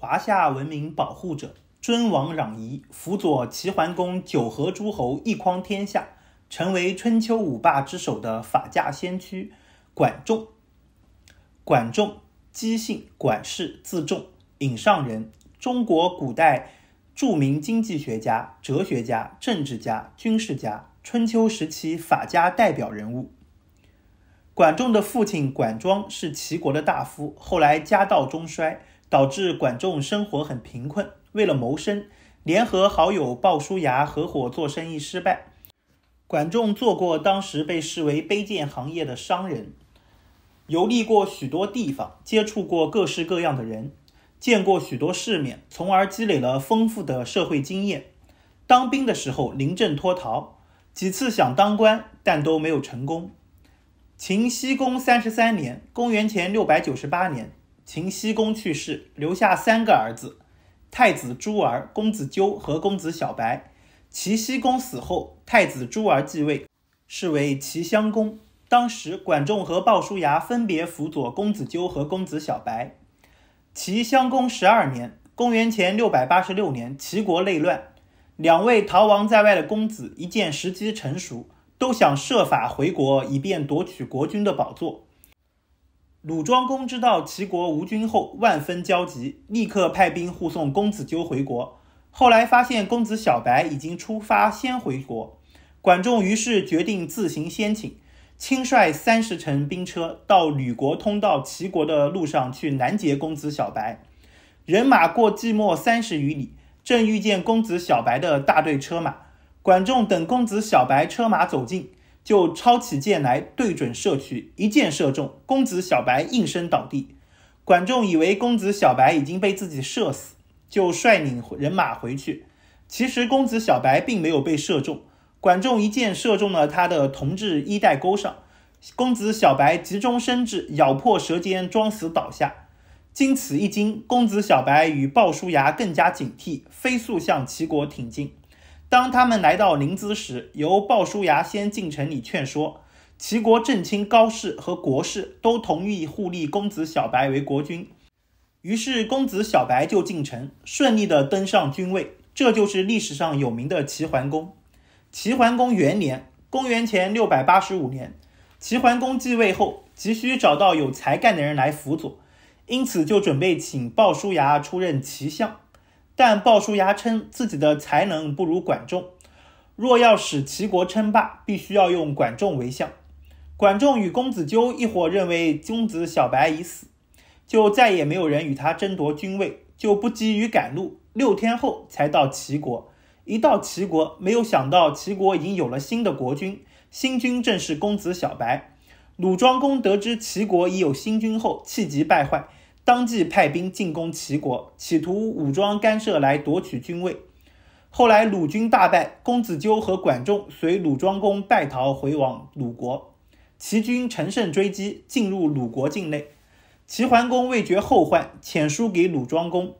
华夏文明保护者，尊王攘夷，辅佐齐桓公九合诸侯一匡天下，成为春秋五霸之首的法家先驱管仲。管仲，姬姓管氏，字仲，颍上人。中国古代著名经济学家、哲学家、政治家、军事家，春秋时期法家代表人物。管仲的父亲管庄是齐国的大夫，后来家道中衰。导致管仲生活很贫困，为了谋生，联合好友鲍叔牙合伙做生意失败。管仲做过当时被视为卑贱行业的商人，游历过许多地方，接触过各式各样的人，见过许多世面，从而积累了丰富的社会经验。当兵的时候临阵脱逃，几次想当官，但都没有成功。秦僖公三十三年（公元前六百九十八年）。秦僖公去世，留下三个儿子：太子朱儿、公子纠和公子小白。齐僖公死后，太子朱儿继位，是为齐襄公。当时，管仲和鲍叔牙分别辅佐公子纠和公子小白。齐襄公十二年（公元前六百八十六年），齐国内乱，两位逃亡在外的公子一见时机成熟，都想设法回国，以便夺取国君的宝座。鲁庄公知道齐国无君后，万分焦急，立刻派兵护送公子纠回国。后来发现公子小白已经出发先回国，管仲于是决定自行先请，亲率三十乘兵车到吕国通到齐国的路上去拦截公子小白。人马过寂寞三十余里，正遇见公子小白的大队车马，管仲等公子小白车马走近。就抄起箭来，对准射去，一箭射中公子小白，应声倒地。管仲以为公子小白已经被自己射死，就率领人马回去。其实公子小白并没有被射中，管仲一箭射中了他的同志衣带钩上。公子小白急中生智，咬破舌尖装死倒下。经此一惊，公子小白与鲍叔牙更加警惕，飞速向齐国挺进。当他们来到临淄时，由鲍叔牙先进城里劝说齐国正卿高氏和国氏都同意护立公子小白为国君，于是公子小白就进城，顺利的登上君位，这就是历史上有名的齐桓公。齐桓公元年（公元前六百八十五年），齐桓公继位后，急需找到有才干的人来辅佐，因此就准备请鲍叔牙出任齐相。但鲍叔牙称自己的才能不如管仲，若要使齐国称霸，必须要用管仲为相。管仲与公子纠一伙认为公子小白已死，就再也没有人与他争夺君位，就不急于赶路，六天后才到齐国。一到齐国，没有想到齐国已经有了新的国君，新君正是公子小白。鲁庄公得知齐国已有新君后，气急败坏。当即派兵进攻齐国，企图武装干涉来夺取君位。后来鲁军大败，公子纠和管仲随鲁庄公败逃回往鲁国。齐军乘胜追击，进入鲁国境内。齐桓公为绝后患，遣书给鲁庄公，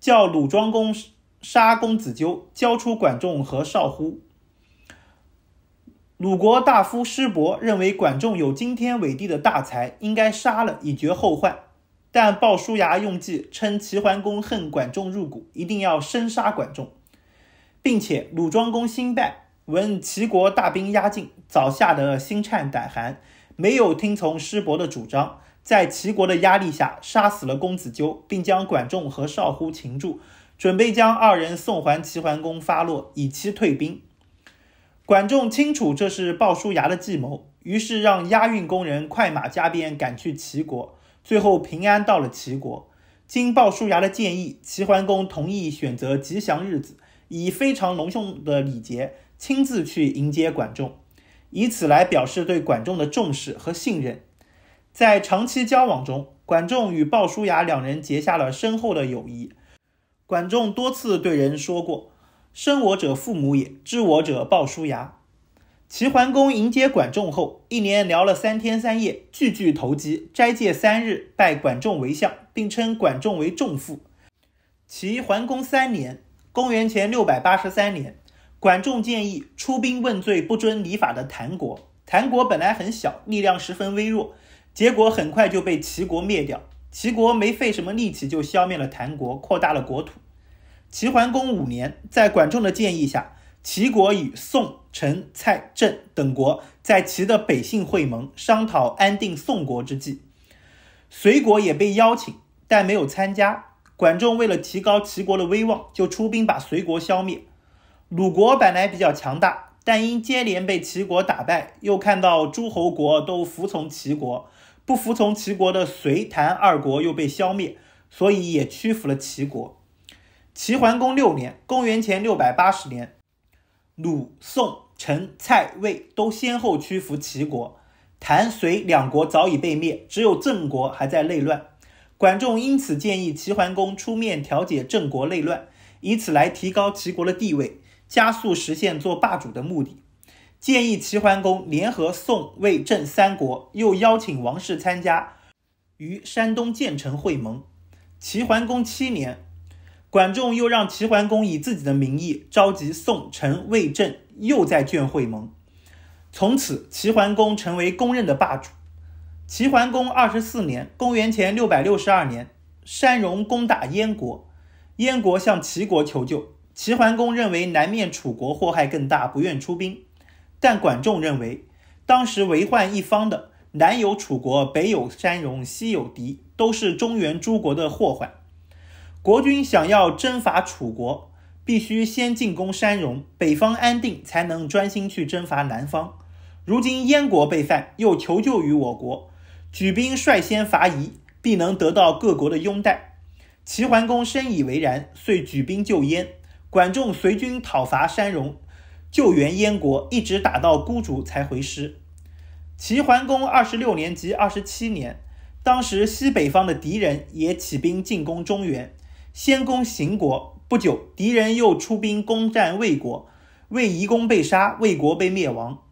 叫鲁庄公杀公子纠，交出管仲和少乎。鲁国大夫师伯认为管仲有惊天伟地的大才，应该杀了以绝后患。但鲍叔牙用计，称齐桓公恨管仲入骨，一定要生杀管仲，并且鲁庄公新败，闻齐国大兵压境，早吓得心颤胆寒，没有听从师伯的主张，在齐国的压力下，杀死了公子纠，并将管仲和少乎擒住，准备将二人送还齐桓公发落，以期退兵。管仲清楚这是鲍叔牙的计谋，于是让押运工人快马加鞭赶去齐国。最后平安到了齐国。经鲍叔牙的建议，齐桓公同意选择吉祥日子，以非常隆重的礼节亲自去迎接管仲，以此来表示对管仲的重视和信任。在长期交往中，管仲与鲍叔牙两人结下了深厚的友谊。管仲多次对人说过：“生我者父母也，知我者鲍叔牙。”齐桓公迎接管仲后，一连聊了三天三夜，句句投机。斋戒三日，拜管仲为相，并称管仲为仲父。齐桓公三年（公元前六百八十三年），管仲建议出兵问罪不遵礼法的谭国。谭国本来很小，力量十分微弱，结果很快就被齐国灭掉。齐国没费什么力气就消灭了谭国，扩大了国土。齐桓公五年，在管仲的建议下。齐国与宋、陈、蔡、郑等国在齐的北信会盟，商讨安定宋国之计。隋国也被邀请，但没有参加。管仲为了提高齐国的威望，就出兵把隋国消灭。鲁国本来比较强大，但因接连被齐国打败，又看到诸侯国都服从齐国，不服从齐国的隋、谭二国又被消灭，所以也屈服了齐国。齐桓公六年（公元前六百八十年）。鲁、宋、陈、蔡、魏都先后屈服齐国，谭、隋两国早已被灭，只有郑国还在内乱。管仲因此建议齐桓公出面调解郑国内乱，以此来提高齐国的地位，加速实现做霸主的目的。建议齐桓公联合宋、魏、郑三国，又邀请王室参加，于山东建城会盟。齐桓公七年。管仲又让齐桓公以自己的名义召集宋、陈、魏、郑，又在鄄会盟。从此，齐桓公成为公认的霸主。齐桓公二十四年（公元前六百六十二年），山戎攻打燕国，燕国向齐国求救。齐桓公认为南面楚国祸害更大，不愿出兵。但管仲认为，当时为患一方的南有楚国，北有山戎，西有狄，都是中原诸国的祸患。国君想要征伐楚国，必须先进攻山戎，北方安定，才能专心去征伐南方。如今燕国被犯，又求救于我国，举兵率先伐夷，必能得到各国的拥戴。齐桓公深以为然，遂举兵救燕。管仲随军讨伐山戎，救援燕国，一直打到孤竹才回师。齐桓公二十六年及二十七年，当时西北方的敌人也起兵进攻中原。先攻邢国，不久敌人又出兵攻占魏国，魏夷公被杀，魏国被灭亡。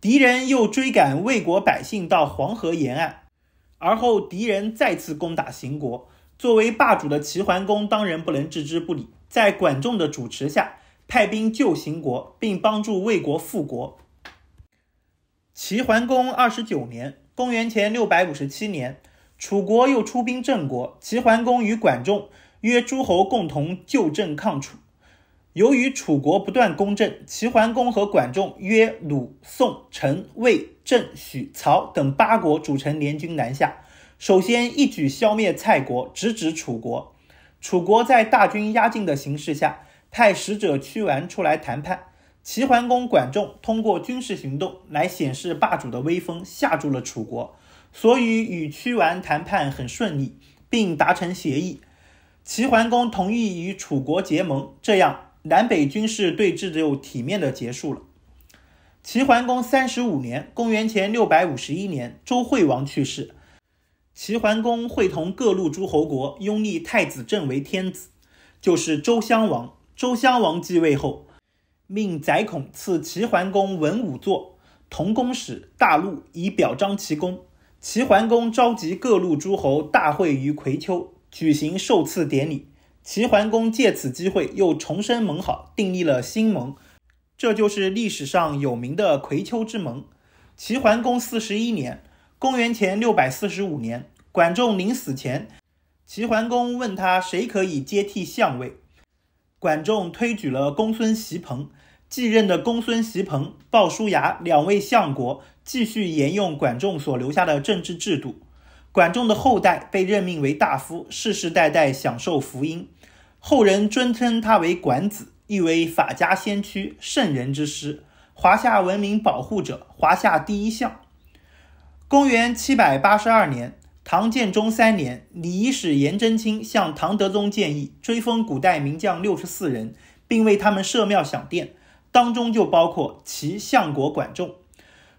敌人又追赶魏国百姓到黄河沿岸，而后敌人再次攻打邢国。作为霸主的齐桓公当然不能置之不理，在管仲的主持下，派兵救邢国，并帮助魏国复国。齐桓公二十九年（公元前六百五十七年）。楚国又出兵郑国，齐桓公与管仲约诸侯共同救郑抗楚。由于楚国不断攻郑，齐桓公和管仲约鲁、宋、陈、卫、郑、许、曹等八国组成联军南下，首先一举消灭蔡国，直指楚国。楚国在大军压境的形势下，派使者屈完出来谈判。齐桓公、管仲通过军事行动来显示霸主的威风，吓住了楚国。所以与屈完谈判很顺利，并达成协议。齐桓公同意与楚国结盟，这样南北军事对峙就体面的结束了。齐桓公三十五年（公元前六百五十一年），周惠王去世，齐桓公会同各路诸侯国拥立太子正为天子，就是周襄王。周襄王继位后，命宰孔赐齐桓公文武座、同工使、大路，以表彰其功。齐桓公召集各路诸侯大会于葵丘，举行受赐典礼。齐桓公借此机会又重申盟好，订立了新盟，这就是历史上有名的葵丘之盟。齐桓公四十一年（公元前六百四十五年），管仲临死前，齐桓公问他谁可以接替相位，管仲推举了公孙袭鹏。继任的公孙袭鹏、鲍叔牙两位相国。继续沿用管仲所留下的政治制度，管仲的后代被任命为大夫，世世代代享受福音。后人尊称他为管子，意为法家先驱、圣人之师、华夏文明保护者、华夏第一相。公元七百八十二年，唐建中三年，礼仪使颜真卿向唐德宗建议追封古代名将六十四人，并为他们设庙享殿，当中就包括齐相国管仲。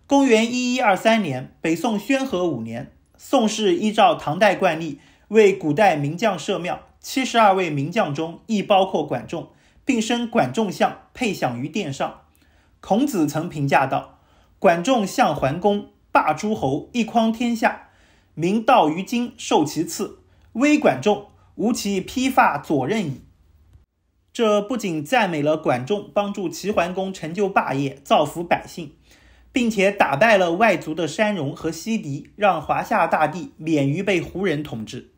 公元一一二三年，北宋宣和五年，宋氏依照唐代惯例为古代名将设庙。七十二位名将中亦包括管仲，并升管仲相配享于殿上。孔子曾评价道：“管仲相桓公，霸诸侯，一匡天下，明道于今，受其赐。微管仲，吾其披发左衽矣。”这不仅赞美了管仲帮助齐桓公成就霸业、造福百姓。并且打败了外族的山戎和西狄，让华夏大地免于被胡人统治。